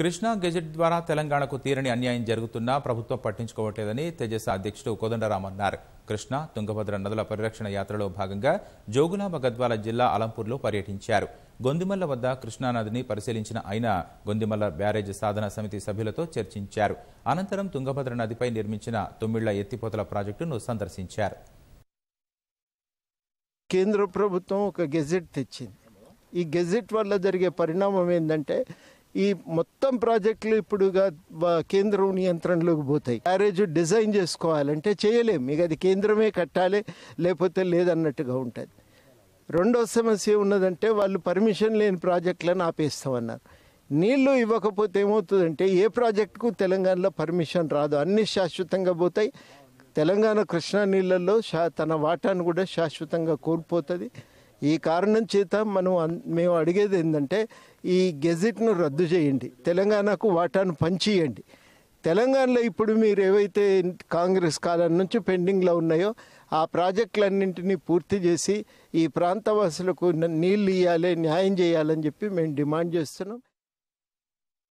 Krishna gazette ద్వారా తెలంగాణకు తీరని అన్యాయం జరుగుతున్నా ప్రభుత్వం పట్టించుకోవట్లేదని తేజస్ అధ్యక్షుడు కోదండరాం అన్నారు కృష్ణ తుంగభద్ర నదుల పరిరక్షణ యాత్రలో భాగంగా జోగులాంబ గద్వాల జిల్లా అలంపూర్లో పర్యటించారు గొందిమల్ల వద్ద కృష్ణానదిని పరిశీలించిన ఆయన గొందిమల్ల బ్యారేజ్ సాధన సమితి సభ్యులతో చర్చించారు అనంతరం తుంగభద్ర నదిపై నిర్మించిన తొమ్మిళ్ల ఎత్తిపోతల ప్రాజెక్టును సందర్శించారు కేంద్ర ప్రభుత్వం ఒక గెజెట్ తెచ్చింది ఈ గెజెట్ వల్ల జరిగే పరిణామం ఏంటంటే ఈ మొత్తం ప్రాజెక్టులు ఇప్పుడుగా కేంద్రం నియంత్రణలోకి పోతాయి బ్యారేజ్ డిజైన్ చేసుకోవాలంటే చేయలేము ఇక అది కేంద్రమే కట్టాలి లేకపోతే లేదన్నట్టుగా ఉంటుంది రెండో సమస్య ఉన్నదంటే వాళ్ళు పర్మిషన్ లేని ప్రాజెక్టులను ఆపేస్తామన్నారు నీళ్లు ఇవ్వకపోతే ఏమవుతుందంటే ఏ ప్రాజెక్టుకు తెలంగాణలో పర్మిషన్ రాదు అన్నీ శాశ్వతంగా పోతాయి తెలంగాణ కృష్ణా నీళ్ళల్లో తన వాటాను కూడా శాశ్వతంగా కోల్పోతుంది ఈ కారణం చేత మనం మేము అడిగేది ఏంటంటే ఈ గెజిట్ను రద్దు చేయండి తెలంగాణకు వాటాను పంచేయండి తెలంగాణలో ఇప్పుడు మీరు ఏవైతే కాంగ్రెస్ కాలం నుంచి పెండింగ్లో ఉన్నాయో ఆ ప్రాజెక్టులన్నింటినీ పూర్తి చేసి ఈ ప్రాంతవాసులకు నీళ్ళు ఇవ్వాలి న్యాయం చేయాలని చెప్పి మేము డిమాండ్ చేస్తున్నాం